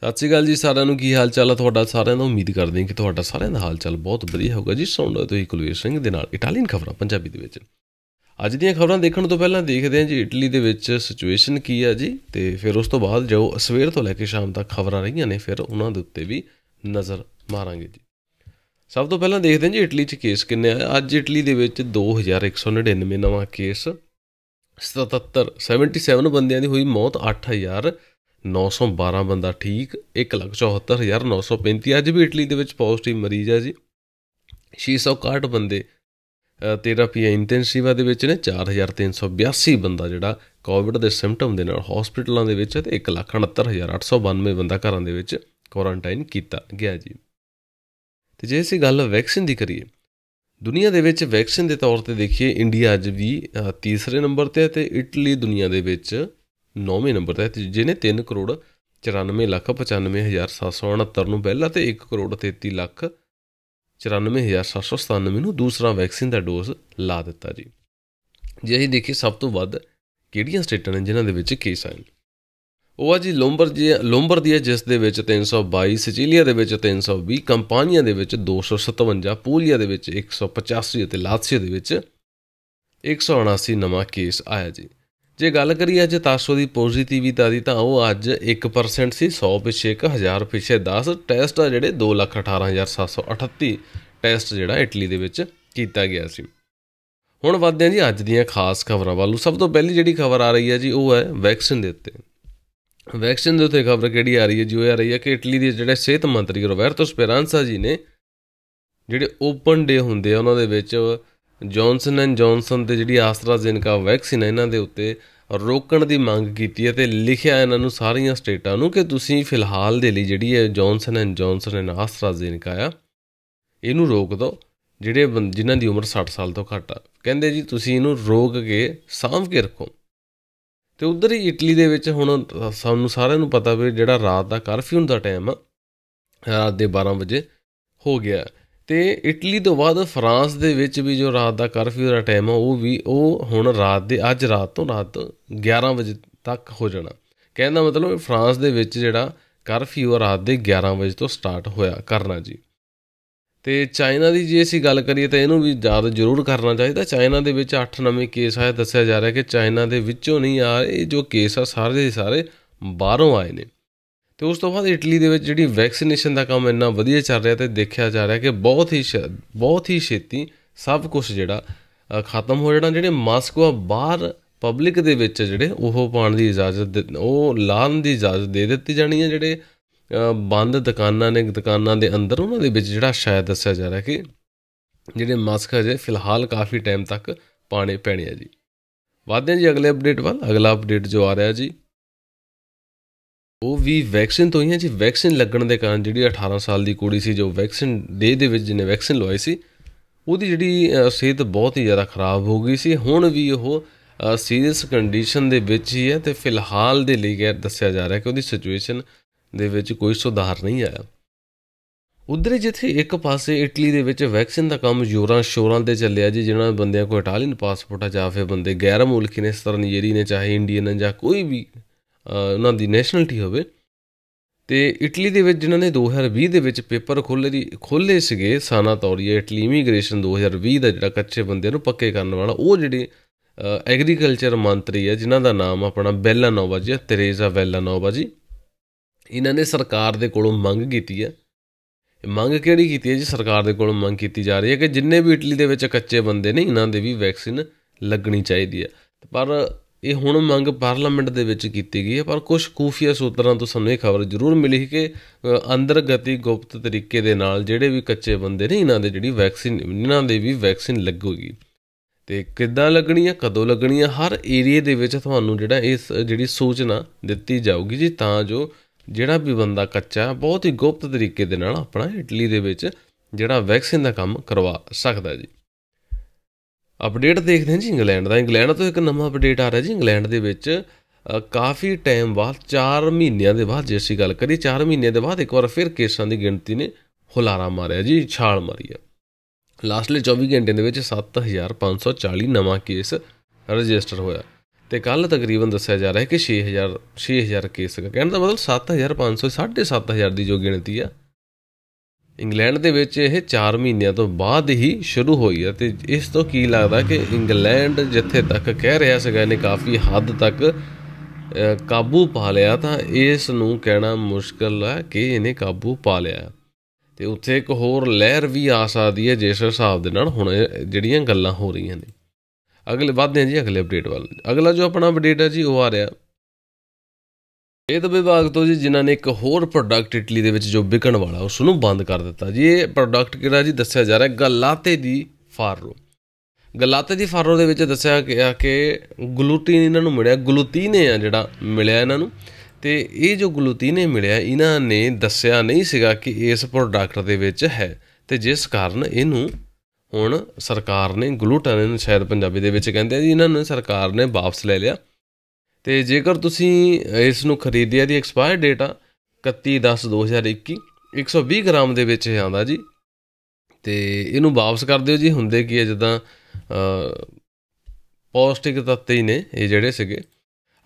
ਸਤਿ ਸ਼੍ਰੀ ਅਕਾਲ ਜੀ ਸਾਰਿਆਂ ਨੂੰ ਕੀ ਹਾਲ ਚਾਲ ਆ ਤੁਹਾਡਾ ਸਾਰਿਆਂ ਦਾ ਉਮੀਦ ਕਰਦੇ ਹਾਂ ਕਿ ਤੁਹਾਡਾ ਸਾਰਿਆਂ ਦਾ ਹਾਲ ਚਾਲ ਬਹੁਤ ਵਧੀਆ ਹੋਗਾ ਜੀ ਸੁਣ ਰਹੇ ਤੁਸੀਂ ਕੁਲਵੀਰ ਸਿੰਘ ਦੇ ਨਾਲ ਇਟਾਲੀਅਨ ਖਬਰਾਂ ਪੰਜਾਬੀ ਦੇ ਵਿੱਚ ਅੱਜ ਦੀਆਂ ਖਬਰਾਂ ਦੇਖਣ ਤੋਂ ਪਹਿਲਾਂ ਦੇਖਦੇ ਹਾਂ ਜੀ ਇਟਲੀ ਦੇ ਵਿੱਚ ਸਿਚੁਏਸ਼ਨ ਕੀ ਆ ਜੀ ਤੇ ਫਿਰ ਉਸ ਤੋਂ ਬਾਅਦ ਜੋ ਸਵੇਰ ਤੋਂ ਲੈ ਕੇ ਸ਼ਾਮ ਤੱਕ ਖਬਰਾਂ ਰਹੀਆਂ ਨੇ ਫਿਰ ਉਹਨਾਂ ਦੇ ਉੱਤੇ ਵੀ ਨਜ਼ਰ ਮਾਰਾਂਗੇ ਜੀ ਸਭ ਤੋਂ ਪਹਿਲਾਂ ਦੇਖਦੇ ਹਾਂ ਜੀ ਇਟਲੀ 'ਚ ਕੇਸ ਕਿੰਨੇ ਆ ਅੱਜ ਇਟਲੀ ਦੇ ਵਿੱਚ 2199 ਨਵਾਂ ਕੇਸ 77 77 ਬੰਦਿਆਂ ਦੀ ਹੋਈ ਮੌਤ 8000 912 ਬੰਦਾ ਠੀਕ 174935 ਅੱਜ ਵੀ ਇਟਲੀ ਦੇ ਵਿੱਚ ਪੋਜ਼ਿਟਿਵ ਮਰੀਜ਼ ਆ ਜੀ 661 ਬੰਦੇ ਥੈਰੇਪੀ ਇੰਟੈਂਸਿਵਾ ਦੇ ਵਿੱਚ ਨੇ 4382 ਬੰਦਾ ਜਿਹੜਾ ਕੋਵਿਡ ਦੇ ਸਿੰਪਟਮ ਦੇ ਨਾਲ ਹਸਪੀਟਲਾਂ ਦੇ ਵਿੱਚ ਤੇ 169892 ਬੰਦਾ ਘਰਾਂ ਦੇ ਵਿੱਚ ਕੁਆਰੰਟਾਈਨ ਕੀਤਾ ਗਿਆ ਜੀ ਤੇ ਜੇ ਅਸੀਂ ਗੱਲ ਵੈਕਸੀਨ ਦੀ ਕਰੀਏ ਦੁਨੀਆ ਦੇ ਵਿੱਚ ਵੈਕਸੀਨ ਦੇ ਤੌਰ ਤੇ ਦੇਖੀਏ ਇੰਡੀਆ ਅੱਜ ਵੀ ਤੀਸਰੇ ਨੰਬਰ ਤੇ ਹੈ ਤੇ ਇਟਲੀ ਦੁਨੀਆ ਦੇ ਵਿੱਚ 9ਵੇਂ ਨੰਬਰ ਤੇ ਜਿਹਨੇ 3 ਕਰੋੜ 94 ਲੱਖ 95769 ਨੂੰ ਪਹਿਲਾ ਤੇ 1 ਕਰੋੜ 33 ਲੱਖ 94797 ਨੂੰ ਦੂਸਰਾ ਵੈਕਸੀਨ ਦਾ ਡੋਜ਼ ਲਾ ਦਿੱਤਾ ਜੀ ਜੇ ਅਸੀਂ ਦੇਖੀਏ ਸਭ ਤੋਂ ਵੱਧ ਕਿਹੜੀਆਂ ਸਟੇਟਾਂ ਨੇ ਜਿਨ੍ਹਾਂ ਦੇ ਵਿੱਚ ਕੇਸ ਆਏ ਉਹ ਆ ਜੀ ਜੀ ਲੋਮਬਰ ਦੀ ਜਿਸ ਦੇ ਵਿੱਚ 322 ਸਿਚਿਲੀਆ ਦੇ ਵਿੱਚ 320 ਕੰਪਨੀਆਂ ਦੇ ਵਿੱਚ 257 ਪੂਲੀਆ ਦੇ ਵਿੱਚ 185 ਅਤੇ ਲਾਤਸੀਆ ਦੇ ਵਿੱਚ 179 ਨਵਾਂ ਕੇਸ ਆਇਆ ਜੀ ਜੇ ਗੱਲ ਕਰੀਏ ਅੱਜ ਤਾਸੋ ਦੀ ਪੋਜ਼ਿਟਿਵਿਟੀ ਦੀ ਤਾਂ ਉਹ ਅੱਜ 1% ਸੀ 100 ਪਿਛੇ 1000 ਪਿਛੇ 10 ਟੈਸਟ ਆ ਜਿਹੜੇ 218738 ਟੈਸਟ ਜਿਹੜਾ ਇਟਲੀ ਦੇ ਵਿੱਚ ਕੀਤਾ ਗਿਆ ਸੀ ਹੁਣ ਵਧਦੇ ਹਾਂ ਜੀ ਅੱਜ ਦੀਆਂ ਖਾਸ ਖਬਰਾਂ ਵੱਲ ਸਭ ਤੋਂ ਪਹਿਲੀ ਜਿਹੜੀ ਖਬਰ ਆ ਰਹੀ ਹੈ ਜੀ ਉਹ ਹੈ ਵੈਕਸੀਨ ਦੇ ਉੱਤੇ ਵੈਕਸੀਨ ਦੇ ਉੱਤੇ ਖਬਰ ਕਿਹੜੀ ਆ ਰਹੀ ਹੈ ਜੀ ਉਹ ਆ ਰਹੀ ਹੈ ਕਿ ਇਟਲੀ ਦੇ ਜਿਹੜੇ ਸਿਹਤ ਮੰਤਰੀ ਰੋਬਰਟੋ ਸਪੇਰਾਂਸਾ ਜੀ ਨੇ ਜਿਹੜੇ ਓਪਨ ਡੇ ਹੁੰਦੇ ਆ ਉਹਨਾਂ ਦੇ ਵਿੱਚ ਜੌਨਸਨ ਐਂਡ ਜੌਨਸਨ ਤੇ ਜਿਹੜੀ ਆਸਟਰਾਜ਼ੇਨਕਾ ਵੈਕਸੀਨ ਹੈ ਇਹਨਾਂ ਦੇ ਉੱਤੇ ਰੋਕਣ ਦੀ ਮੰਗ ਕੀਤੀ ਹੈ ਤੇ ਲਿਖਿਆ ਇਹਨਾਂ ਨੂੰ ਸਾਰੀਆਂ ਸਟੇਟਾਂ ਨੂੰ ਕਿ ਤੁਸੀਂ ਫਿਲਹਾਲ ਦੇ ਲਈ ਜਿਹੜੀ ਹੈ Johnson and Johnson and AstraZeneca ਆ ਇਹਨੂੰ ਰੋਕ ਦਿਓ ਜਿਹੜੇ ਜਿਨ੍ਹਾਂ ਦੀ ਉਮਰ 60 ਸਾਲ ਤੋਂ ਘੱਟ ਆ ਕਹਿੰਦੇ ਜੀ ਤੁਸੀਂ ਇਹਨੂੰ ਰੋਕ ਕੇ ਸਾਂਭ ਕੇ ਰੱਖੋ ਤੇ ਉਧਰ ਹੀ ਇਟਲੀ ਦੇ ਵਿੱਚ ਹੁਣ ਸਾਨੂੰ ਸਾਰਿਆਂ ਨੂੰ ਪਤਾ ਵੀ ਜਿਹੜਾ ਰਾਤ ਦਾ ਕਰਫਿਊ ਦਾ ਟਾਈਮ ਆ ਰਾਤ ਦੇ 12 ਵਜੇ ਹੋ ਗਿਆ ਤੇ ਇਟਲੀ ਤੋਂ ਬਾਅਦ ਫਰਾਂਸ ਦੇ ਵਿੱਚ ਵੀ ਜੋ ਰਾਤ ਦਾ ਕਰਫਿਊ ਦਾ ਟਾਈਮ ਆ ਉਹ ਵੀ ਉਹ ਹੁਣ ਰਾਤ ਦੇ ਅੱਜ ਰਾਤ ਤੋਂ ਰਾਤ 11 ਵਜੇ ਤੱਕ ਹੋ ਜਾਣਾ ਕਹਿੰਦਾ ਮਤਲਬ ਫਰਾਂਸ ਦੇ ਵਿੱਚ ਜਿਹੜਾ ਕਰਫਿਊ ਰਾਤ ਦੇ 11 ਵਜੇ ਤੋਂ ਸਟਾਰਟ ਹੋਇਆ ਕਰਨਾ ਜੀ ਤੇ ਚਾਈਨਾ ਦੀ ਜੇ ਅਸੀਂ ਗੱਲ ਕਰੀਏ ਤਾਂ ਇਹਨੂੰ ਵੀ ਯਾਦ ਜ਼ਰੂਰ ਕਰਨਾ ਚਾਹੀਦਾ ਚਾਈਨਾ ਦੇ ਵਿੱਚ 8 ਨਵੇਂ ਕੇਸ ਆਏ ਦੱਸਿਆ ਜਾ ਰਿਹਾ ਕਿ ਚਾਈਨਾ ਦੇ ਵਿੱਚੋਂ ਨਹੀਂ ਆ ਇਹ ਜੋ ਕੇਸ ਆ ਸਾਰੇ ਦੇ ਸਾਰੇ ਬਾਹਰੋਂ ਆਏ ਨੇ ਤੇ ਉਸ ਤੋਂ ਬਾਅਦ ਇਟਲੀ ਦੇ ਵਿੱਚ ਜਿਹੜੀ ਵੈਕਸੀਨੇਸ਼ਨ ਦਾ ਕੰਮ ਇੰਨਾ ਵਧੀਆ ਚੱਲ ਰਿਹਾ ਤੇ ਦੇਖਿਆ ਜਾ ਰਿਹਾ ਕਿ ਬਹੁਤ ਹੀ ਬਹੁਤ ਹੀ ਛੇਤੀ ਸਭ ਕੁਝ ਜਿਹੜਾ ਖਤਮ ਹੋ ਜਾਣਾ ਜਿਹੜੇ ਮਾਸਕ ਉਹ ਬਾਹਰ ਪਬਲਿਕ ਦੇ ਵਿੱਚ ਜਿਹੜੇ ਉਹ ਪਾਣ ਦੀ ਇਜਾਜ਼ਤ ਉਹ ਲਾਣ ਦੀ ਇਜਾਜ਼ਤ ਦੇ ਦਿੱਤੀ ਜਾਣੀ ਹੈ ਜਿਹੜੇ ਬੰਦ ਦੁਕਾਨਾਂ ਨੇ ਦੁਕਾਨਾਂ ਦੇ ਅੰਦਰ ਉਹਨਾਂ ਦੇ ਵਿੱਚ ਜਿਹੜਾ ਸ਼ਾਇਦ ਦੱਸਿਆ ਜਾ ਰਿਹਾ ਕਿ ਜਿਹੜੇ ਮਾਸਕ ਹਜੇ ਫਿਲਹਾਲ ਕਾਫੀ ਟਾਈਮ ਤੱਕ ਪਾਣੇ ਪੈਣੇ ਆ ਜੀ ਵਾਦਿਆਂ ਜੀ ਅਗਲੇ ਅਪਡੇਟ ਵੱਲ ਅਗਲਾ ਅਪਡੇਟ ਜੋ ਆ ਰਿਹਾ ਜੀ ਉਹ ਵੀ ਵੈਕਸੀਨ ਤੋਂ ਹੀ ਹੈ ਜੀ ਵੈਕਸੀਨ ਲੱਗਣ ਦੇ ਕਾਰਨ ਜਿਹੜੀ 18 ਸਾਲ ਦੀ ਕੁੜੀ ਸੀ ਜੋ ਵੈਕਸੀਨ ਡੇ ਦੇ ਵਿੱਚ ਜਿਹਨੇ ਵੈਕਸੀਨ ਲਵਾਈ ਸੀ ਉਹਦੀ ਜਿਹੜੀ ਸਿਹਤ ਬਹੁਤ ਹੀ ਜ਼ਿਆਦਾ ਖਰਾਬ ਹੋ ਗਈ ਸੀ ਹੁਣ ਵੀ ਉਹ ਸੀਰੀਅਸ ਕੰਡੀਸ਼ਨ ਦੇ ਵਿੱਚ ਹੀ ਹੈ ਤੇ ਫਿਲਹਾਲ ਦੇ ਲਈ ਗੈਰ ਦੱਸਿਆ ਜਾ ਰਿਹਾ ਕਿ ਉਹਦੀ ਸਿਚੁਏਸ਼ਨ ਦੇ ਵਿੱਚ ਕੋਈ ਸੁਧਾਰ ਨਹੀਂ ਆਇਆ ਉਧਰ ਜਿੱਥੇ ਇੱਕ ਪਾਸੇ ਇਟਲੀ ਦੇ ਵਿੱਚ ਵੈਕਸੀਨ ਦਾ ਕੰਮ ਜ਼ੋਰਾਂ ਸ਼ੋਰਾਂ ਤੇ ਚੱਲਿਆ ਜੀ ਜਿਨ੍ਹਾਂ ਬੰਦਿਆਂ ਕੋਲ ਇਟਾਲੀਅਨ ਪਾਸਪੋਰਟ ਆ ਜਾਂ ਫਿਰ ਬੰਦੇ ਗੈਰ ਮੁਲਕੀ ਨੇ ਇਸ ਤਰ੍ਹਾਂ ਨੇ ਚਾਹੇ ਇੰਡੀਅਨ ਜਾਂ ਕੋਈ ਵੀ ਉਹਨਾਂ ਦੀ ਨੈਸ਼ਨੈਲਿਟੀ ਹੋਵੇ ਤੇ ਇਟਲੀ ਦੇ ਵਿੱਚ ਜਿਨ੍ਹਾਂ ਨੇ 2020 ਦੇ ਵਿੱਚ ਪੇਪਰ ਖੋਲੇ ਦੀ ਖੋਲੇ ਸੀਗੇ ਸਾਨਾ ਤੌਰੀਏ ਇਟਲੀ ਇਮੀਗ੍ਰੇਸ਼ਨ 2020 ਦਾ ਜਿਹੜਾ ਕੱਚੇ ਬੰਦੇ ਨੂੰ ਪੱਕੇ ਕਰਨ ਵਾਲਾ ਉਹ ਜਿਹੜੇ ਐਗਰੀਕਲਚਰ ਮੰਤਰੀ ਹੈ ਜਿਨ੍ਹਾਂ ਦਾ ਨਾਮ ਆਪਣਾ ਬੈਲਾਨੋਵਾ ਜੀ ਤੇਰੇਜ਼ਾ ਬੈਲਾਨੋਵਾ ਜੀ ਇਹਨਾਂ ਨੇ ਸਰਕਾਰ ਦੇ ਕੋਲੋਂ ਮੰਗ ਕੀਤੀ ਹੈ ਮੰਗ ਕਿਹੜੀ ਕੀਤੀ ਹੈ ਜੀ ਸਰਕਾਰ ਦੇ ਕੋਲੋਂ ਮੰਗ ਕੀਤੀ ਜਾ ਰਹੀ ਹੈ ਕਿ ਜਿੰਨੇ ਵੀ ਇਟਲੀ ਦੇ ਵਿੱਚ ਕੱਚੇ ਬੰਦੇ ਨੇ ਇਹਨਾਂ ਦੇ ਵੀ ਵੈਕਸੀਨ ਲੱਗਣੀ ਚਾਹੀਦੀ ਹੈ ਪਰ ਇਹ ਹੁਣ ਮੰਗ ਪਾਰਲੀਮੈਂਟ ਦੇ ਵਿੱਚ ਕੀਤੀ ਗਈ ਹੈ ਪਰ ਕੁਝ ਖੂਫੀਆ ਸੂਤਰਾਂ ਤੋਂ ਸਾਨੂੰ ਇਹ ਖਬਰ ਜ਼ਰੂਰ ਮਿਲੀ ਹੈ ਕਿ ਅੰਦਰ ਗਤੀ ਗੁਪਤ ਤਰੀਕੇ ਦੇ ਨਾਲ ਜਿਹੜੇ ਵੀ ਕੱਚੇ ਬੰਦੇ ਨੇ ਇਹਨਾਂ ਦੇ ਜਿਹੜੀ ਵੈਕਸੀਨ ਇਹਨਾਂ ਦੇ ਵੀ ਵੈਕਸੀਨ ਲੱਗੂਗੀ ਤੇ ਕਿੱਦਾਂ ਲੱਗਣੀ ਹੈ ਕਦੋਂ ਲੱਗਣੀ ਹੈ ਹਰ ਏਰੀਆ ਦੇ ਵਿੱਚ ਤੁਹਾਨੂੰ ਜਿਹੜਾ ਇਸ ਜਿਹੜੀ ਸੂਚਨਾ ਦਿੱਤੀ ਜਾਊਗੀ ਜੀ ਤਾਂ ਜੋ ਜਿਹੜਾ ਵੀ ਬੰਦਾ ਕੱਚਾ ਬਹੁਤ ਹੀ ਗੁਪਤ ਤਰੀਕੇ ਦੇ ਨਾਲ ਆਪਣਾ ਇਟਲੀ ਦੇ ਵਿੱਚ ਜਿਹੜਾ ਵੈਕਸੀਨ ਦਾ ਕੰਮ ਕਰਵਾ ਸਕਦਾ ਜੀ ਅਪਡੇਟ ਦੇਖਦੇ ਹਾਂ ਜੀ ਇੰਗਲੈਂਡ ਦਾ ਇੰਗਲੈਂਡ ਤੋਂ ਇੱਕ ਨਵਾਂ ਅਪਡੇਟ ਆ ਰਿਹਾ ਜੀ ਇੰਗਲੈਂਡ ਦੇ ਵਿੱਚ ਕਾਫੀ ਟਾਈਮ ਬਾਅਦ 4 ਮਹੀਨਿਆਂ ਦੇ ਬਾਅਦ ਜੇ ਅਸੀਂ ਗੱਲ ਕਰੀ 4 ਮਹੀਨੇ ਦੇ ਬਾਅਦ ਇੱਕ ਵਾਰ ਫਿਰ ਕੇਸਾਂ ਦੀ ਗਿਣਤੀ ਨੇ ਹੁਲਾਰਾ ਮਾਰਿਆ ਜੀ ਛਾਲ ਮਾਰੀ ਆ ਲਾਸਟਲੇ 24 ਘੰਟਿਆਂ ਦੇ ਵਿੱਚ 7540 ਨਵਾਂ ਕੇਸ ਰਜਿਸਟਰ ਹੋਇਆ ਤੇ ਕੱਲ ਤਕਰੀਬਨ ਦੱਸਿਆ ਜਾ ਰਿਹਾ ਹੈ ਕਿ 6000 6000 ਕੇਸ ਦਾ ਕਹਿਣ ਮਤਲਬ 7500 7500 ਦੀ ਜੋ ਗਿਣਤੀ ਆ ਇੰਗਲੈਂਡ ਦੇ ਵਿੱਚ ਇਹ 4 ਮਹੀਨਿਆਂ ਤੋਂ ਬਾਅਦ ਹੀ ਸ਼ੁਰੂ ਹੋਈ ਹੈ ਤੇ ਇਸ ਤੋਂ ਕੀ ਲੱਗਦਾ ਕਿ ਇੰਗਲੈਂਡ ਜਿੱਥੇ ਤੱਕ ਕਹਿ ਰਿਹਾ ਸੀਗਾ ਇਹਨੇ ਕਾਫੀ ਹੱਦ ਤੱਕ ਕਾਬੂ ਪਾ ਲਿਆ ਤਾਂ ਇਸ ਨੂੰ ਕਹਿਣਾ ਮੁਸ਼ਕਲ ਹੈ ਕਿ ਇਹਨੇ ਕਾਬੂ ਪਾ ਲਿਆ ਤੇ ਉੱਥੇ ਇੱਕ ਹੋਰ ਲਹਿਰ ਵੀ ਆ ਸਕਦੀ ਹੈ ਜਿਸ ਹਿਸਾਬ ਦੇ ਨਾਲ ਹੁਣ ਜਿਹੜੀਆਂ ਗੱਲਾਂ ਹੋ ਰਹੀਆਂ ਨੇ ਅਗਲੇ ਵਾਧੇ ਜੀ ਅਗਲੇ ਅਪਡੇਟ ਵੱਲ ਅਗਲਾ ਜੋ ਆਪਣਾ ਅਪਡੇਟ ਹੈ ਜੀ ਉਹ ਆ ਰਿਹਾ ਸਿਹਤ ਵਿਭਾਗ ਤੋਂ ਜੀ ਜਿਨ੍ਹਾਂ ਨੇ ਇੱਕ ਹੋਰ ਪ੍ਰੋਡਕਟ ਇਟਲੀ ਦੇ ਵਿੱਚ ਜੋ ਵਿਕਣ ਵਾਲਾ ਉਸ ਨੂੰ ਬੰਦ ਕਰ ਦਿੱਤਾ ਜੀ ਇਹ ਪ੍ਰੋਡਕਟ ਕਿਹੜਾ ਜੀ ਦੱਸਿਆ ਜਾ ਰਿਹਾ ਗਲਾਤੇ ਦੀ ਫਾਰੋ ਗਲਾਤੇ ਦੀ ਫਾਰੋ ਦੇ ਵਿੱਚ ਦੱਸਿਆ ਗਿਆ ਕਿ ਗਲੂਟੀਨ ਇਹਨਾਂ ਨੂੰ ਮਿਲਿਆ ਗਲੂਟੀਨ ਹੈ ਜਿਹੜਾ ਮਿਲਿਆ ਇਹਨਾਂ ਨੂੰ ਤੇ ਇਹ ਜੋ ਗਲੂਟੀਨ ਹੈ ਮਿਲਿਆ ਇਹਨਾਂ ਨੇ ਦੱਸਿਆ ਨਹੀਂ ਸੀਗਾ ਕਿ ਇਸ ਪ੍ਰੋਡਕਟ ਦੇ ਵਿੱਚ ਹੈ ਤੇ ਜਿਸ ਕਾਰਨ ਇਹਨੂੰ ਹੁਣ ਸਰਕਾਰ ਨੇ ਗਲੂਟਨ ਸ਼ਾਇਦ ਪੰਜਾਬੀ ਦੇ ਵਿੱਚ ਕਹਿੰਦੇ ਆ ਜੀ ਇਹਨਾਂ ਨੂੰ ਸਰਕਾਰ ਨੇ ਵਾਪਸ ਲੈ ਲਿਆ ਤੇ ਜੇਕਰ ਤੁਸੀਂ ਇਸ ਨੂੰ ਖਰੀਦਿਆ ਦੀ ਐਕਸਪਾਇਰ ਡੇਟ ਆ 31/10/2021 120 ਗ੍ਰਾਮ ਦੇ ਵਿੱਚ ਆਉਂਦਾ ਜੀ ਤੇ ਇਹਨੂੰ ਵਾਪਸ ਕਰ ਦਿਓ ਜੀ ਹੁੰਦੇ ਕੀ ਹੈ ਜਦਾਂ ਪੌਸ਼ਟਿਕ ਤੱਤ ਹੀ ਨੇ ਇਹ ਜਿਹੜੇ ਸੀਗੇ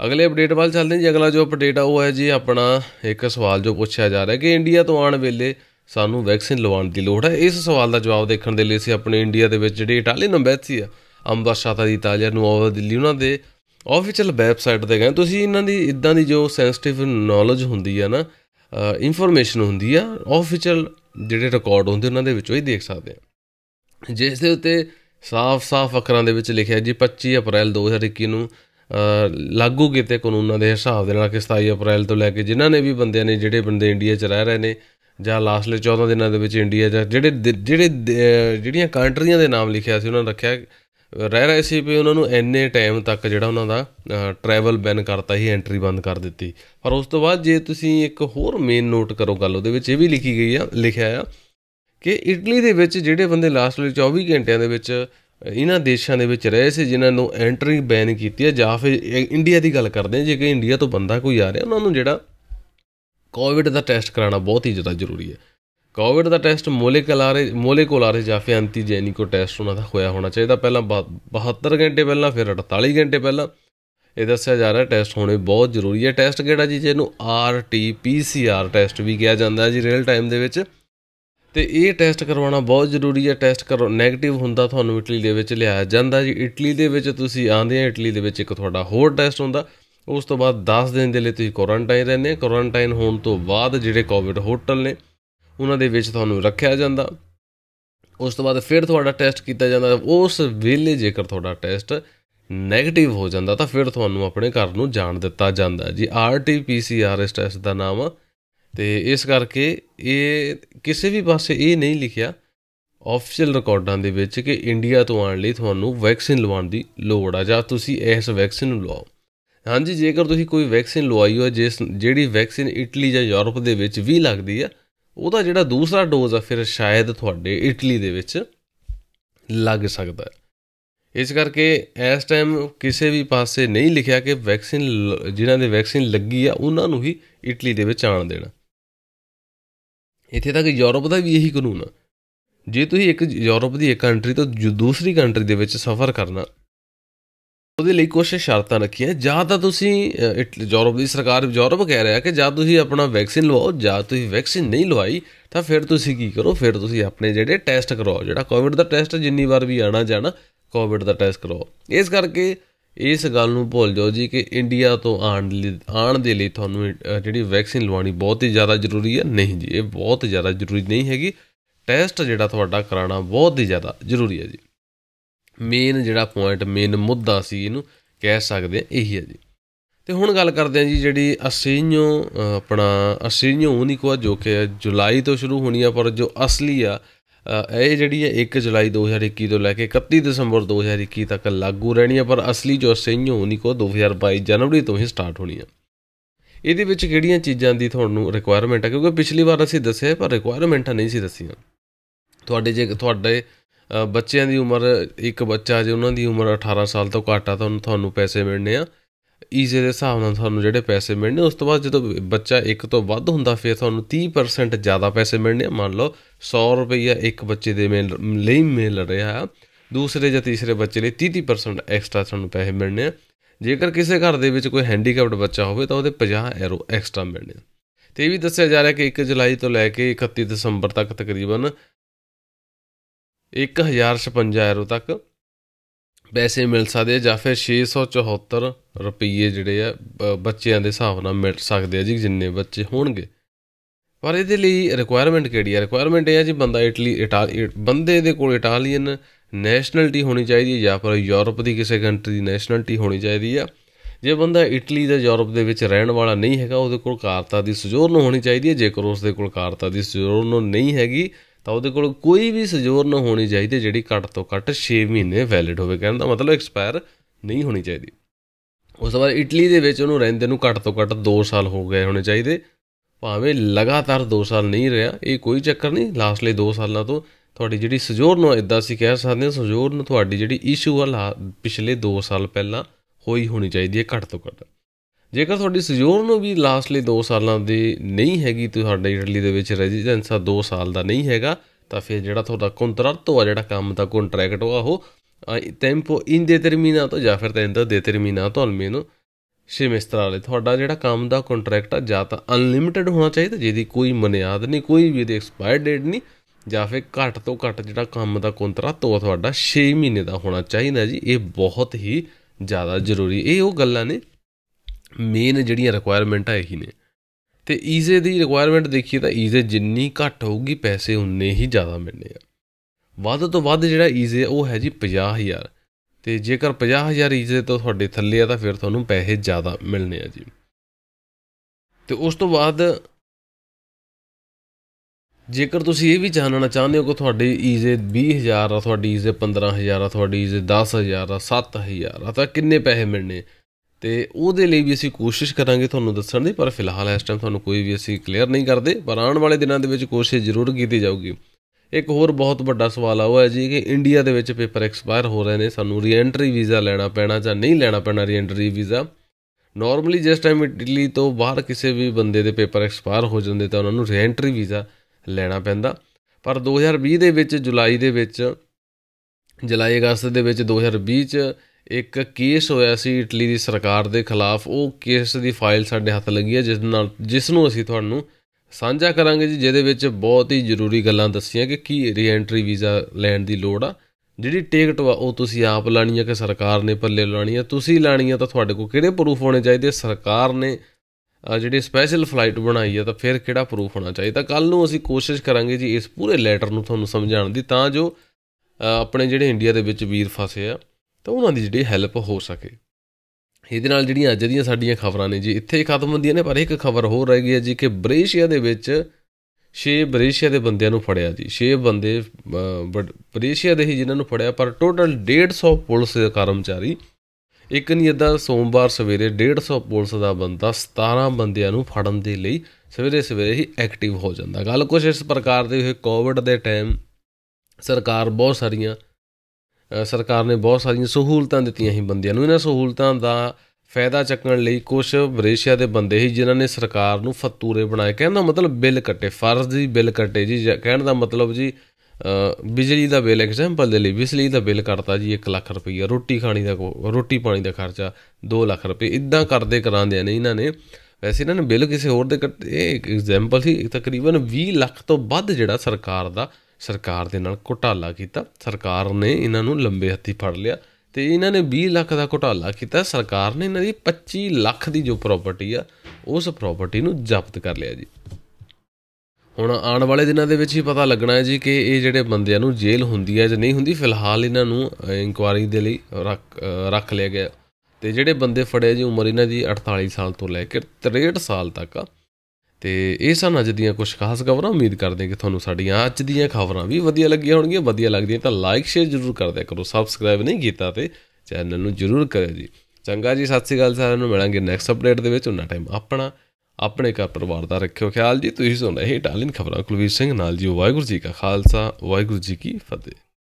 ਅਗਲੇ ਅਪਡੇਟ ਵੱਲ ਚੱਲਦੇ ਹਾਂ ਜੀ ਅਗਲਾ ਜੋ ਅਪਡੇਟ ਆ ਉਹ ਹੈ ਜੀ ਆਪਣਾ ਇੱਕ ਸਵਾਲ ਜੋ ਪੁੱਛਿਆ ਜਾ ਰਿਹਾ ਕਿ ਇੰਡੀਆ ਤੋਂ ਆਉਣ ਵੇਲੇ ਸਾਨੂੰ ਵੈਕਸੀਨ ਲਵਾਉਣ ਦੀ ਲੋੜ ਹੈ ਇਸ ਸਵਾਲ ਦਾ ਜਵਾਬ ਦੇਖਣ ਦੇ ਲਈ ਅਸੀਂ ਆਪਣੇ ਇੰਡੀਆ ਦੇ ਵਿੱਚ ਜਿਹੜੇ ਇਟਾਲੀਅਨ ਅੰਬੈਸੀ ਆ ਅੰਬਰਸ਼ਾਤਾ ਦੀ ਇਟਾਲੀਆ ਨੂੰ ਆਵਾ ਦਿੱਲੀ ਉਹਨਾਂ ਦੇ ਆਫੀਸ਼ੀਅਲ ਵੈਬਸਾਈਟ ਤੇ ਗਏ ਤੁਸੀਂ ਇਹਨਾਂ ਦੀ ਇਦਾਂ ਦੀ ਜੋ ਸੈਂਸਿਟਿਵ ਨੋਲਜ ਹੁੰਦੀ ਆ ਨਾ ਇਨਫੋਰਮੇਸ਼ਨ ਹੁੰਦੀ ਆ ਆਫੀਸ਼ੀਅਲ ਜਿਹੜੇ ਰਿਕਾਰਡ ਹੁੰਦੇ ਉਹਨਾਂ ਦੇ ਵਿੱਚੋਂ ਹੀ ਦੇਖ ਸਕਦੇ ਆ ਜਿਸ ਦੇ ਉੱਤੇ ਸਾਫ਼-ਸਾਫ਼ ਅੱਖਰਾਂ ਦੇ ਵਿੱਚ ਲਿਖਿਆ ਜੀ 25 ਅਪ੍ਰੈਲ 2021 ਨੂੰ ਲਾਗੂ ਕੀਤੇ ਕਾਨੂੰਨਾਂ ਦੇ ਹਿਸਾਬ ਦੇ ਨਾਲ ਕਿ 27 ਅਪ੍ਰੈਲ ਤੋਂ ਲੈ ਕੇ ਜਿਨ੍ਹਾਂ ਨੇ ਵੀ ਬੰਦਿਆਂ ਨੇ ਜਿਹੜੇ ਬੰਦੇ ਇੰਡੀਆ 'ਚ ਰਹਿ ਰਹੇ ਨੇ ਜਾਂ ਲਾਸਟਲੇ 14 ਦਿਨਾਂ ਦੇ ਵਿੱਚ ਇੰਡੀਆ 'ਚ ਜਿਹੜੇ ਜਿਹੜੇ ਜਿਹੜੀਆਂ ਕੰਟਰੀਆਂ ਦੇ ਨਾਮ ਲਿਖਿਆ ਸੀ ਉਹਨਾਂ ਨੇ ਰੱਖਿਆ ਰਹਿ ਰਹੇ ਸੀ ਵੀ ਉਹਨਾਂ ਨੂੰ ਐਨੇ ਟਾਈਮ ਤੱਕ ਜਿਹੜਾ ਉਹਨਾਂ ਦਾ ਟਰੈਵਲ ਬੈਨ ਕਰਤਾ ਸੀ ਐਂਟਰੀ ਬੰਦ ਕਰ ਦਿੱਤੀ ਪਰ ਉਸ ਤੋਂ ਬਾਅਦ ਜੇ ਤੁਸੀਂ ਇੱਕ ਹੋਰ ਮੇਨ ਨੋਟ ਕਰੋ ਗੱਲ ਉਹਦੇ ਵਿੱਚ ਇਹ ਵੀ ਲਿਖੀ ਗਈ ਆ ਲਿਖਿਆ ਆ ਕਿ ਇਟਲੀ ਦੇ ਵਿੱਚ ਜਿਹੜੇ ਬੰਦੇ ਲਾਸਟ ਲਈ 24 ਘੰਟਿਆਂ ਦੇ ਵਿੱਚ ਇਹਨਾਂ ਦੇਸ਼ਾਂ ਦੇ ਵਿੱਚ ਰਹੇ ਸੀ ਜਿਨ੍ਹਾਂ ਨੂੰ ਐਂਟਰੀ ਬੈਨ ਕੀਤੀ ਹੈ ਜਾਂ ਫਿਰ ਇੰਡੀਆ ਦੀ ਗੱਲ ਕਰਦੇ ਹਾਂ ਜੇ ਕੋਈ ਇੰਡੀਆ ਤੋਂ ਬੰਦਾ ਕੋਈ ਆ ਰਿਹਾ ਉਹਨਾਂ ਨੂੰ ਜਿਹੜਾ ਕੋਵਿਡ ਦਾ ਟੈਸਟ ਕਰਾਉਣਾ ਬਹੁਤ ਹੀ ਜ਼ਿਆਦਾ ਜ਼ਰੂਰੀ ਹੈ ਕੋਵਿਡ ਦਾ ਟੈਸਟ ਮੋਲੇਕੁਲਾਰੇ ਮੋਲੇਕੁਲਾਰੇ ਜਾਫੇ ਐਂਟੀਜੈਨਿਕੋ ਟੈਸਟ ਉਹਨਾਂ ਦਾ ਹੋਇਆ ਹੋਣਾ ਚਾਹੀਦਾ ਪਹਿਲਾਂ 72 ਘੰਟੇ ਪਹਿਲਾਂ ਫਿਰ 48 ਘੰਟੇ ਪਹਿਲਾਂ ਇਹ ਦੱਸਿਆ ਜਾ ਰਿਹਾ ਟੈਸਟ ਹੋਣੇ ਬਹੁਤ ਜ਼ਰੂਰੀ ਹੈ ਟੈਸਟ ਕਿਹੜਾ ਜੀ ਜਿਹਨੂੰ ਆਰ-ਟੀ-ਪੀ-ਸੀ-ਆਰ ਟੈਸਟ ਵੀ ਕਿਹਾ ਜਾਂਦਾ ਹੈ ਜੀ ਰੀਅਲ ਟਾਈਮ ਦੇ ਵਿੱਚ ਤੇ ਇਹ ਟੈਸਟ ਕਰਵਾਉਣਾ ਬਹੁਤ ਜ਼ਰੂਰੀ ਹੈ ਟੈਸਟ ਕਰੋ 네ਗੇਟਿਵ ਹੁੰਦਾ ਤੁਹਾਨੂੰ ਇਟਲੀ ਦੇ ਵਿੱਚ ਲਿਆਇਆ ਜਾਂਦਾ ਜੀ ਇਟਲੀ ਦੇ ਵਿੱਚ ਤੁਸੀਂ ਆਂਦੇ ਆ ਇਟਲੀ ਦੇ ਵਿੱਚ ਇੱਕ ਤੁਹਾਡਾ ਹੋਰ ਟੈਸਟ ਹੁੰਦਾ ਉਸ ਤੋਂ ਬਾਅਦ 10 ਦਿਨ ਦੇ ਲਈ ਤੁਸੀਂ ਕੁਆਰੰਟਾਈਨ ਰਹਿੰਦੇ ਹੋ ਕੁਆਰੰਟਾਈਨ ਹੋਣ ਤੋਂ ਬਾਅਦ ਜਿਹੜੇ ਕੋਵਿਡ ਹੋਟਲ ਨੇ ਉਹਨਾਂ ਦੇ ਵਿੱਚ ਤੁਹਾਨੂੰ ਰੱਖਿਆ ਜਾਂਦਾ ਉਸ ਤੋਂ ਬਾਅਦ ਫਿਰ ਤੁਹਾਡਾ ਟੈਸਟ ਕੀਤਾ ਜਾਂਦਾ ਉਸ ਵੇਲੇ ਜੇਕਰ ਤੁਹਾਡਾ ਟੈਸਟ 네ਗੇਟਿਵ ਹੋ ਜਾਂਦਾ ਤਾਂ ਫਿਰ ਤੁਹਾਨੂੰ ਆਪਣੇ ਘਰ ਨੂੰ ਜਾਣ ਦਿੱਤਾ ਜਾਂਦਾ ਜੀ ਆਰਟੀ-ਪੀਸੀਆਰ ਇਸ ਟੈਸਟ ਦਾ ਨਾਮ ਤੇ ਇਸ ਕਰਕੇ ਇਹ ਕਿਸੇ ਵੀ ਪਾਸੇ ਇਹ ਨਹੀਂ ਲਿਖਿਆ ਆਫੀਸ਼ੀਅਲ ਰਿਕਾਰਡਾਂ ਦੇ ਵਿੱਚ ਕਿ ਇੰਡੀਆ ਤੋਂ ਆਉਣ ਲਈ ਤੁਹਾਨੂੰ ਵੈਕਸੀਨ ਲਵਾਉਣ ਦੀ ਲੋੜ ਆ ਜਾਂ ਤੁਸੀਂ ਇਸ ਵੈਕਸੀਨ ਨੂੰ ਲਵਾਓ ਹਾਂਜੀ ਜੇਕਰ ਤੁਸੀਂ ਕੋਈ ਵੈਕਸੀਨ ਲਵਾਈ ਹੋ ਜਿਸ ਜਿਹੜੀ ਵੈਕਸੀਨ ਇਟਲੀ ਜਾਂ ਯੂਰਪ ਦੇ ਵਿੱਚ ਵੀ ਲੱਗਦੀ ਆ ਉਹਦਾ ਜਿਹੜਾ ਦੂਸਰਾ ਡੋਜ਼ ਆ ਫਿਰ ਸ਼ਾਇਦ ਤੁਹਾਡੇ ਇਟਲੀ ਦੇ ਵਿੱਚ ਲੱਗ ਸਕਦਾ ਹੈ ਇਸ ਕਰਕੇ ਇਸ ਟਾਈਮ ਕਿਸੇ ਵੀ ਪਾਸੇ ਨਹੀਂ ਲਿਖਿਆ ਕਿ ਵੈਕਸੀਨ ਜਿਨ੍ਹਾਂ ਦੇ ਵੈਕਸੀਨ ਲੱਗੀ ਆ ਉਹਨਾਂ ਨੂੰ ਹੀ ਇਟਲੀ ਦੇ ਵਿੱਚ ਆਣ ਦੇਣਾ ਇੱਥੇ ਤੱਕ ਯੂਰਪ ਦਾ ਵੀ ਇਹੀ ਕਾਨੂੰਨ ਆ ਜੇ ਤੁਸੀਂ ਇੱਕ ਯੂਰਪ ਦੀ ਇੱਕ ਕੰਟਰੀ ਤੋਂ ਦੂਸਰੀ ਕੰਟਰੀ ਦੇ ਵਿੱਚ ਸਫ਼ਰ ਕਰਨਾ ਉਹਦੇ ਲਈ ਕੁਝ ਸ਼ਰਤਾਂ ਰੱਖੀਆਂ ਜਾਂ ਤਾਂ ਤੁਸੀਂ ਯੂਰਪ ਦੀ ਸਰਕਾਰ ਯੂਰਪ ਕਹਿ ਰਿਹਾ ਕਿ ਜਾਂ ਤੁਸੀਂ ਆਪਣਾ ਵੈਕਸੀਨ ਲਵਾਓ ਜਾਂ ਤੁਸੀਂ ਵੈਕਸੀਨ ਨਹੀਂ ਲਵਾਈ ਤਾਂ ਫਿਰ ਤੁਸੀਂ ਕੀ ਕਰੋ ਫਿਰ ਤੁਸੀਂ ਆਪਣੇ ਜਿਹੜੇ ਟੈਸਟ ਕਰਾਓ ਜਿਹੜਾ ਕੋਵਿਡ ਦਾ ਟੈਸਟ ਜਿੰਨੀ ਵਾਰ ਵੀ ਆਣਾ ਜਾਣਾ ਕੋਵਿਡ ਦਾ ਟੈਸਟ ਕਰਾਓ ਇਸ ਕਰਕੇ ਇਸ ਗੱਲ ਨੂੰ ਭੁੱਲ ਜਾਓ ਜੀ ਕਿ ਇੰਡੀਆ ਤੋਂ ਆਣ ਲਈ ਆਣ ਦੇ ਲਈ ਤੁਹਾਨੂੰ ਜਿਹੜੀ ਵੈਕਸੀਨ ਲਵਾਉਣੀ ਬਹੁਤ ਹੀ ਜ਼ਿਆਦਾ ਜ਼ਰੂਰੀ ਹੈ ਨਹੀਂ ਜੀ ਇਹ ਬਹੁਤ ਜ਼ਿਆਦਾ ਜ਼ਰੂਰੀ ਨਹੀਂ ਹੈਗੀ ਟੈਸਟ ਜਿਹੜਾ ਤੁਹਾਡਾ ਕਰਾਣਾ ਬਹੁਤ ਹੀ ਜ਼ਿਆਦਾ ਜ਼ਰੂਰੀ ਹੈ ਜੀ ਮੇਨ ਜਿਹੜਾ ਪੁਆਇੰਟ ਮੇਨ ਮੁੱਦਾ ਸੀ ਇਹਨੂੰ ਕਹਿ ਸਕਦੇ ਆ ਇਹੀ ਹੈ ਜੀ ਤੇ ਹੁਣ ਗੱਲ ਕਰਦੇ ਆ ਜੀ ਜਿਹੜੀ ਅਸੀਨੋ ਆਪਣਾ ਅਸੀਨੋ ਕੋ ਜੋ ਕਿ ਜੁਲਾਈ ਤੋਂ ਸ਼ੁਰੂ ਹੋਣੀ ਆ ਪਰ ਜੋ ਅਸਲੀ ਆ ਇਹ ਜਿਹੜੀ ਹੈ 1 ਜੁਲਾਈ 2021 ਤੋਂ ਲੈ ਕੇ 31 ਦਸੰਬਰ 2021 ਤੱਕ ਲਾਗੂ ਰਹਿਣੀ ਆ ਪਰ ਅਸਲੀ ਜੋ ਅਸੀਨੋ ਕੋ 2022 ਜਨਵਰੀ ਤੋਂ ਹੀ ਸਟਾਰਟ ਹੋਣੀ ਆ ਇਹਦੇ ਵਿੱਚ ਕਿਹੜੀਆਂ ਚੀਜ਼ਾਂ ਦੀ ਤੁਹਾਨੂੰ ਰਿਕੁਆਇਰਮੈਂਟ ਹੈ ਕਿਉਂਕਿ ਪਿਛਲੀ ਵਾਰ ਅਸੀਂ ਦੱਸਿਆ ਪਰ ਰਿਕੁਆਇਰਮੈਂਟਾਂ ਨਹੀਂ ਸੀ ਦੱਸੀਆਂ ਤੁਹਾਡੇ ਜੇ ਤੁਹਾਡੇ ਬੱਚਿਆਂ ਦੀ ਉਮਰ ਇੱਕ ਬੱਚਾ ਜੇ ਉਹਨਾਂ ਦੀ ਉਮਰ 18 ਸਾਲ ਤੋਂ ਘੱਟ ਆ ਤਾਂ ਤੁਹਾਨੂੰ ਪੈਸੇ ਮਿਲਣੇ ਆ ਈਜ਼ੀ ਦੇ ਹਿਸਾਬ ਨਾਲ ਤੁਹਾਨੂੰ ਜਿਹੜੇ ਪੈਸੇ ਮਿਲਣੇ ਉਸ ਤੋਂ ਬਾਅਦ ਜਦੋਂ ਬੱਚਾ ਇੱਕ ਤੋਂ ਵੱਧ ਹੁੰਦਾ ਫਿਰ ਤੁਹਾਨੂੰ 30% ਜ਼ਿਆਦਾ ਪੈਸੇ ਮਿਲਣੇ ਆ ਮੰਨ ਲਓ 100 ਰੁਪਈਆ ਇੱਕ ਬੱਚੇ ਦੇ ਲਈ ਮਿਲ ਰਿਹਾ ਦੂਸਰੇ ਜਾਂ ਤੀਸਰੇ ਬੱਚੇ ਲਈ 30-30% ਐਕਸਟਰਾ ਤੁਹਾਨੂੰ ਪੈਸੇ ਮਿਲਣੇ ਆ ਜੇਕਰ ਕਿਸੇ ਘਰ ਦੇ ਵਿੱਚ ਕੋਈ ਹੈਂਡੀਕੈਪਡ ਬੱਚਾ ਹੋਵੇ ਤਾਂ ਉਹਦੇ 50 ਐਰੋ ਐਕਸਟਰਾ ਮਿਲਣੇ ਤੇ ਇਹ ਵੀ ਦੱਸਿਆ ਜਾ ਰਿਹਾ ਕਿ 1 ਜੁਲਾਈ ਤੋਂ ਲੈ ਕੇ 31 ਦਸੰਬਰ ਤੱਕ ਤਕਰੀਬਨ 1056 ਐਰੋ ਤੱਕ ਪੈਸੇ ਮਿਲ ਸਕਦੇ ਆ ਜਾਂ ਫਿਰ 674 ਰੁਪਏ ਜਿਹੜੇ ਆ ਬੱਚਿਆਂ ਦੇ ਹਿਸਾਬ ਨਾਲ ਮਿਲ ਸਕਦੇ ਆ ਜੀ ਜਿੰਨੇ ਬੱਚੇ ਹੋਣਗੇ ਪਰ ਇਹਦੇ ਲਈ ਰਿਕੁਆਇਰਮੈਂਟ ਕਿਹੜੀ ਆ ਰਿਕੁਆਇਰਮੈਂਟ ਇਹ ਆ ਜੀ ਬੰਦਾ ਇਟਲੀ ਬੰਦੇ ਦੇ ਕੋਲ ਇਟਾਲੀਅਨ ਨੈਸ਼ਨੈਲਿਟੀ ਹੋਣੀ ਚਾਹੀਦੀ ਹੈ ਜਾਂ ਫਿਰ ਯੂਰਪ ਦੀ ਕਿਸੇ ਕੰਟਰੀ ਦੀ ਨੈਸ਼ਨੈਲਿਟੀ ਹੋਣੀ ਚਾਹੀਦੀ ਆ ਜੇ ਬੰਦਾ ਇਟਲੀ ਦਾ ਯੂਰਪ ਦੇ ਵਿੱਚ ਰਹਿਣ ਵਾਲਾ ਨਹੀਂ ਹੈਗਾ ਉਹਦੇ ਕੋਲ ਕਾਰਤਾ ਦੀ ਸਜੋਰਨ ਹੋਣੀ ਚਾਹੀਦੀ ਹੈ ਜੇਕਰ ਉਸ ਦੇ ਕੋਲ ਕਾਰਤਾ ਦੀ ਸਜੋਰਨ ਨਹੀਂ ਹੈਗੀ ਤਾਂ ਉਹਦੇ ਕੋਲ ਕੋਈ ਵੀ ਸਜੋਰਨ ਹੋਣੀ ਚਾਹੀਦੀ ਜਿਹੜੀ ਘੱਟ ਤੋਂ ਘੱਟ 6 ਮਹੀਨੇ ਵੈਲਿਡ ਹੋਵੇ ਕਹਿੰਦਾ ਮਤਲਬ ਐਕਸਪਾਇਰ ਨਹੀਂ ਹੋਣੀ ਚਾਹੀਦੀ ਉਸ ਤੋਂ ਬਾਅਦ ਇਟਲੀ ਦੇ ਵਿੱਚ ਉਹਨੂੰ ਰਹਿੰਦੇ ਨੂੰ ਘੱਟ ਤੋਂ ਘੱਟ 2 ਸਾਲ ਹੋ ਗਏ ਹੋਣੇ ਚਾਹੀਦੇ ਭਾਵੇਂ ਲਗਾਤਾਰ 2 ਸਾਲ ਨਹੀਂ ਰਿਹਾ ਇਹ ਕੋਈ ਚੱਕਰ ਨਹੀਂ ਲਾਸਟਲੇ 2 ਸਾਲਾਂ ਤੋਂ ਤੁਹਾਡੀ ਜਿਹੜੀ ਸਜੋਰਨ ਨੂੰ ਇਦਾਂ ਸੀ ਕਹਿ ਸਕਦੇ ਹਾਂ ਸਜੋਰਨ ਤੁਹਾਡੀ ਜਿਹੜੀ ਇਸ਼ੂ ਆ ਪਿਛਲੇ 2 ਸਾਲ ਪਹਿਲਾਂ ਹੋਈ ਹੋਣੀ ਚਾਹੀਦੀ ਹੈ ਘੱਟ ਤੋਂ ਘੱਟ ਜੇਕਰ ਤੁਹਾਡੀ ਸਜੋਰ ਨੂੰ ਵੀ ਲਾਸਟਲੀ 2 ਸਾਲਾਂ ਦੀ ਨਹੀਂ ਹੈਗੀ ਤੁਹਾਡੇ ਇਟਲੀ ਦੇ ਵਿੱਚ ਆ 2 ਸਾਲ ਦਾ ਨਹੀਂ ਹੈਗਾ ਤਾਂ ਫਿਰ ਜਿਹੜਾ ਤੁਹਾਡਾ ਕੰਟਰੈਕਟ ਆ ਜਿਹੜਾ ਕੰਮ ਦਾ ਕੰਟਰੈਕਟ ਆ ਉਹ ਟੈਂਪੋ ਇਨਡਿਟਰਮੀਨਾਟੋ ਜਾਂ ਫਿਰ ਟੈਂਪੋ ਡਿਟਰਮੀਨਾਟੋ ਅਲਮੇਨੋ ਸ਼ਿਮਿਸਤਰ ਵਾਲੇ ਤੁਹਾਡਾ ਜਿਹੜਾ ਕੰਮ ਦਾ ਕੰਟਰੈਕਟ ਆ ਜਾਂ ਤਾਂ ਅਨਲਿਮਿਟਿਡ ਹੋਣਾ ਚਾਹੀਦਾ ਜਿਹਦੀ ਕੋਈ ਮਨਿਆਦ ਨਹੀਂ ਕੋਈ ਵੀ ਐਕਸਪਾਇਰ ਡੇਟ ਨਹੀਂ ਜਾਂ ਫਿਰ ਘੱਟ ਤੋਂ ਘੱਟ ਜਿਹੜਾ ਕੰਮ ਦਾ ਕੰਟਰੈਕਟ ਉਹ ਤੁਹਾਡਾ 6 ਮਹੀਨੇ ਦਾ ਹੋਣਾ ਚਾਹੀਦਾ ਜੀ ਇਹ ਬਹੁਤ ਹੀ ਜ਼ਿਆਦਾ ਜ਼ਰੂਰੀ ਇਹ ਉਹ ਗੱਲਾਂ ਨੇ ਮੇਨ ਜਿਹੜੀਆਂ ਰਿਕੁਆਇਰਮੈਂਟਾਂ ਇਹੀ ਨੇ ਤੇ ਈਜ਼ੇ ਦੀ ਰਿਕੁਆਇਰਮੈਂਟ ਦੇਖੀਏ ਤਾਂ ਈਜ਼ੇ ਜਿੰਨੀ ਘੱਟ ਹੋਊਗੀ ਪੈਸੇ ਉਨੇ ਹੀ ਜ਼ਿਆਦਾ ਮਿਲਨੇ ਆ ਵੱਧ ਤੋਂ ਵੱਧ ਜਿਹੜਾ ਈਜ਼ੇ ਉਹ ਹੈ ਜੀ 50000 ਤੇ ਜੇਕਰ 50000 ਈਜ਼ੇ ਤੋਂ ਤੁਹਾਡੇ ਥੱਲੇ ਆ ਤਾਂ ਫਿਰ ਤੁਹਾਨੂੰ ਪੈਸੇ ਜ਼ਿਆਦਾ ਮਿਲਨੇ ਆ ਜੀ ਤੇ ਉਸ ਤੋਂ ਬਾਅਦ ਜੇਕਰ ਤੁਸੀਂ ਇਹ ਵੀ ਜਾਣਨਾ ਚਾਹੁੰਦੇ ਹੋ ਕਿ ਤੁਹਾਡੀ ਈਜ਼ੇ 20000 ਆ ਤੁਹਾਡੀ ਈਜ਼ੇ 15000 ਆ ਤੁਹਾਡੀ ਈਜ਼ੇ 10000 ਆ 7000 ਆ ਤਾਂ ਕਿੰਨੇ ਪੈਸੇ ਮਿਲਨੇ ਤੇ ਉਹਦੇ ਲਈ ਵੀ ਅਸੀਂ ਕੋਸ਼ਿਸ਼ ਕਰਾਂਗੇ ਤੁਹਾਨੂੰ ਦੱਸਣ ਦੀ ਪਰ ਫਿਲਹਾਲ ਇਸ ਟਾਈਮ ਤੁਹਾਨੂੰ ਕੋਈ ਵੀ ਅਸੀਂ ਕਲੀਅਰ ਨਹੀਂ ਕਰਦੇ ਪਰ ਆਉਣ ਵਾਲੇ ਦਿਨਾਂ ਦੇ ਵਿੱਚ ਕੋਸ਼ਿਸ਼ ਜ਼ਰੂਰ ਕੀਤੀ ਜਾਊਗੀ ਇੱਕ ਹੋਰ ਬਹੁਤ ਵੱਡਾ ਸਵਾਲ ਆਇਆ ਹੈ ਜੀ ਕਿ ਇੰਡੀਆ ਦੇ ਵਿੱਚ ਪੇਪਰ ਐਕਸਪਾਇਰ ਹੋ ਰਹੇ ਨੇ ਸਾਨੂੰ ਰੀਐਂਟਰੀ ਵੀਜ਼ਾ ਲੈਣਾ ਪੈਣਾ ਜਾਂ ਨਹੀਂ ਲੈਣਾ ਪੈਣਾ ਰੀਐਂਟਰੀ ਵੀਜ਼ਾ ਨਾਰਮਲੀ ਜਿਸ ਟਾਈਮ ਇਟਲੀ ਤੋਂ ਬਾਹਰ ਕਿਸੇ ਵੀ ਬੰਦੇ ਦੇ ਪੇਪਰ ਐਕਸਪਾਇਰ ਹੋ ਜਾਂਦੇ ਤਾਂ ਉਹਨਾਂ ਨੂੰ ਰੀਐਂਟਰੀ ਵੀਜ਼ਾ ਲੈਣਾ ਪੈਂਦਾ ਪਰ 2020 ਦੇ ਵਿੱਚ ਜੁਲਾਈ ਦੇ ਵਿੱਚ ਜੁਲਾਈ ਅਗਸਤ ਦੇ ਵਿੱਚ 2020 ਚ ਇੱਕ ਕੇਸ ਹੋਇਆ ਸੀ ਇਟਲੀ ਦੀ ਸਰਕਾਰ ਦੇ ਖਿਲਾਫ ਉਹ ਕੇਸ ਦੀ ਫਾਈਲ ਸਾਡੇ ਹੱਥ ਲੱਗੀ ਹੈ ਜਿਸ ਨਾਲ ਜਿਸ ਨੂੰ ਅਸੀਂ ਤੁਹਾਨੂੰ ਸਾਂਝਾ ਕਰਾਂਗੇ ਜੀ ਜਿਹਦੇ ਵਿੱਚ ਬਹੁਤ ਹੀ ਜ਼ਰੂਰੀ ਗੱਲਾਂ ਦੱਸੀਆਂ ਕਿ ਕੀ ਰੀਐਂਟਰੀ ਵੀਜ਼ਾ ਲੈਣ ਦੀ ਲੋੜ ਆ ਜਿਹੜੀ ਟਿਕਟ ਵਾ ਉਹ ਤੁਸੀਂ ਆਪ ਲਾਣੀ ਆ ਕਿ ਸਰਕਾਰ ਨੇ ਪੱਲੇ ਲਾਣੀ ਆ ਤੁਸੀਂ ਲਾਣੀ ਆ ਤਾਂ ਤੁਹਾਡੇ ਕੋਲ ਕਿਹੜੇ ਪ੍ਰੂਫ ਹੋਣੇ ਚਾਹੀਦੇ ਸਰਕਾਰ ਨੇ ਜਿਹੜੀ ਸਪੈਸ਼ਲ ਫਲਾਈਟ ਬਣਾਈ ਆ ਤਾਂ ਫਿਰ ਕਿਹੜਾ ਪ੍ਰੂਫ ਹੋਣਾ ਚਾਹੀਦਾ ਕੱਲ ਨੂੰ ਅਸੀਂ ਕੋਸ਼ਿਸ਼ ਕਰਾਂਗੇ ਜੀ ਇਸ ਪੂਰੇ ਲੈਟਰ ਨੂੰ ਤੁਹਾਨੂੰ ਸਮਝਾਉਣ ਦੀ ਤਾਂ ਜੋ ਆਪਣੇ ਜਿਹੜੇ ਇੰਡੀਆ ਦੇ ਵਿੱਚ ਵੀਰ ਫਸੇ ਆ ਤਾਂ ਉਹਨਾਂ ਦੀ ਜਿਹੜੀ ਹੈਲਪ ਹੋ ਸਕੇ ਇਹਦੇ ਨਾਲ ਜਿਹੜੀਆਂ ਅੱਜ ਦੀਆਂ ਸਾਡੀਆਂ ਖਬਰਾਂ ਨੇ ਜੀ ਇੱਥੇ ਖਤਮ ਹੁੰਦੀਆਂ ਨੇ ਪਰ ਇੱਕ ਖਬਰ ਹੋਰ ਰਹਿ ਗਈ ਹੈ ਜੀ ਕਿ ਬ੍ਰੇਸ਼ੀਆ ਦੇ ਵਿੱਚ 6 ਬ੍ਰੇਸ਼ੀਆ ਦੇ ਬੰਦਿਆਂ ਨੂੰ ਫੜਿਆ ਜੀ 6 ਬੰਦੇ ਬ੍ਰੇਸ਼ੀਆ ਦੇ ਹੀ ਜਿਨ੍ਹਾਂ ਨੂੰ ਫੜਿਆ ਪਰ ਟੋਟਲ 150 ਪੁਲਿਸ ਕਰਮਚਾਰੀ ਇੱਕ ਨਹੀਂ ਇਦਾਂ ਸੋਮਵਾਰ ਸਵੇਰੇ 150 ਪੁਲਿਸ ਦਾ ਬੰਦਾ 17 ਬੰਦਿਆਂ ਨੂੰ ਫੜਨ ਦੇ ਲਈ ਸਵੇਰੇ ਸਵੇਰੇ ਹੀ ਐਕਟਿਵ ਹੋ ਜਾਂਦਾ ਗੱਲ ਕੁਝ ਇਸ ਪ੍ਰਕਾਰ ਦੀ ਹੋਈ ਕੋਵਿਡ ਦੇ ਟਾਈਮ ਸਰਕਾਰ ਬਹੁਤ ਸਾਰੀਆਂ ਸਰਕਾਰ ਨੇ ਬਹੁਤ ਸਾਰੀਆਂ ਸਹੂਲਤਾਂ ਦਿੱਤੀਆਂ ਸੀ ਬੰਦਿਆਂ ਨੂੰ ਇਹਨਾਂ ਸਹੂਲਤਾਂ ਦਾ ਫਾਇਦਾ ਚੱਕਣ ਲਈ ਕੁਝ ਬਰੇਸ਼ੀਆ ਦੇ ਬੰਦੇ ਸੀ ਜਿਨ੍ਹਾਂ ਨੇ ਸਰਕਾਰ ਨੂੰ ਫਤੂਰੇ ਬਣਾਏ ਕਹਿੰਦਾ ਮਤਲਬ ਬਿੱਲ ਕੱਟੇ ਫਰਜ਼ ਦੀ ਬਿੱਲ ਕੱਟੇ ਜੀ ਕਹਿਣ ਦਾ ਮਤਲਬ ਜੀ ਬਿਜਲੀ ਦਾ ਬਿੱਲ ਐਗਜ਼ਾਮਪਲ ਦੇ ਲਈ ਬਿਜਲੀ ਦਾ ਬਿੱਲ ਕਰਤਾ ਜੀ 1 ਲੱਖ ਰੁਪਈਆ ਰੋਟੀ ਖਾਣੀ ਦਾ ਰੋਟੀ ਪਾਣੀ ਦਾ ਖਰਚਾ 2 ਲੱਖ ਰੁਪਏ ਇਦਾਂ ਕਰਦੇ ਕਰਾਉਂਦੇ ਨੇ ਇਹਨਾਂ ਨੇ ਵੈਸੇ ਇਹਨਾਂ ਨੇ ਬਿੱਲ ਕਿਸੇ ਹੋਰ ਦੇ ਕੱਟੇ ਇਹ ਐਗਜ਼ਾਮਪਲ ਸੀ ਤਕਰੀਬਨ 20 ਲੱਖ ਤੋਂ ਵੱਧ ਜਿਹੜਾ ਸਰਕਾਰ ਦਾ ਸਰਕਾਰ ਦੇ ਨਾਲ ਘੁਟਾਲਾ ਕੀਤਾ ਸਰਕਾਰ ਨੇ ਇਹਨਾਂ ਨੂੰ ਲੰਬੇ ਹੱਥੀ ਫੜ ਲਿਆ ਤੇ ਇਹਨਾਂ ਨੇ 20 ਲੱਖ ਦਾ ਘੁਟਾਲਾ ਕੀਤਾ ਸਰਕਾਰ ਨੇ ਇਹਨਾਂ ਦੀ 25 ਲੱਖ ਦੀ ਜੋ ਪ੍ਰਾਪਰਟੀ ਆ ਉਸ ਪ੍ਰਾਪਰਟੀ ਨੂੰ ਜ਼ਬਤ ਕਰ ਲਿਆ ਜੀ ਹੁਣ ਆਉਣ ਵਾਲੇ ਦਿਨਾਂ ਦੇ ਵਿੱਚ ਹੀ ਪਤਾ ਲੱਗਣਾ ਹੈ ਜੀ ਕਿ ਇਹ ਜਿਹੜੇ ਬੰਦਿਆਂ ਨੂੰ ਜੇਲ੍ਹ ਹੁੰਦੀ ਹੈ ਜਾਂ ਨਹੀਂ ਹੁੰਦੀ ਫਿਲਹਾਲ ਇਹਨਾਂ ਨੂੰ ਇਨਕੁਆਰੀ ਦੇ ਲਈ ਰੱਖ ਲਿਆ ਗਿਆ ਤੇ ਜਿਹੜੇ ਬੰਦੇ ਫੜੇ ਜੀ ਉਮਰ ਇਹਨਾਂ ਦੀ 48 ਸਾਲ ਤੋਂ ਲੈ ਕੇ 63 ਸਾਲ ਤੱਕ ਆ ਤੇ ਇਹ ਸਨ ਅੱਜ ਦੀਆਂ ਕੁਝ ਖਾਸ ਖਬਰਾਂ ਉਮੀਦ ਕਰਦੇ ਹਾਂ ਕਿ ਤੁਹਾਨੂੰ ਸਾਡੀਆਂ ਅੱਜ ਦੀਆਂ ਖਬਰਾਂ ਵੀ ਵਧੀਆ ਲੱਗੀਆਂ ਹੋਣਗੀਆਂ ਵਧੀਆ ਲੱਗਦੀਆਂ ਤਾਂ ਲਾਈਕ ਸ਼ੇਅਰ ਜ਼ਰੂਰ ਕਰ ਦਿਆ ਕਰੋ ਸਬਸਕ੍ਰਾਈਬ ਨਹੀਂ ਕੀਤਾ ਤੇ ਚੈਨਲ ਨੂੰ ਜ਼ਰੂਰ ਕਰਿਓ ਜੀ ਚੰਗਾ ਜੀ ਸਤਿ ਸ੍ਰੀ ਅਕਾਲ ਸਾਰਿਆਂ ਨੂੰ ਮਿਲਾਂਗੇ ਨੈਕਸਟ ਅਪਡੇਟ ਦੇ ਵਿੱਚ ਉਹਨਾਂ ਟਾਈਮ ਆਪਣਾ ਆਪਣੇ ਘਰ ਪਰਿਵਾਰ ਦਾ ਰੱਖਿਓ ਖਿਆਲ ਜੀ ਤੁਸੀਂ ਸੁਣ ਰਹੇ ਹੋ ਟਾਲਿਨ ਖਬਰਾਂ ਕੁਲਵੀਰ ਸਿੰਘ ਨਾਲ ਜੀ ਵਾਹਿਗੁਰੂ ਜੀ ਕਾ ਖਾਲਸਾ ਵਾਹਿਗੁਰੂ ਜੀ ਕੀ ਫਤਿਹ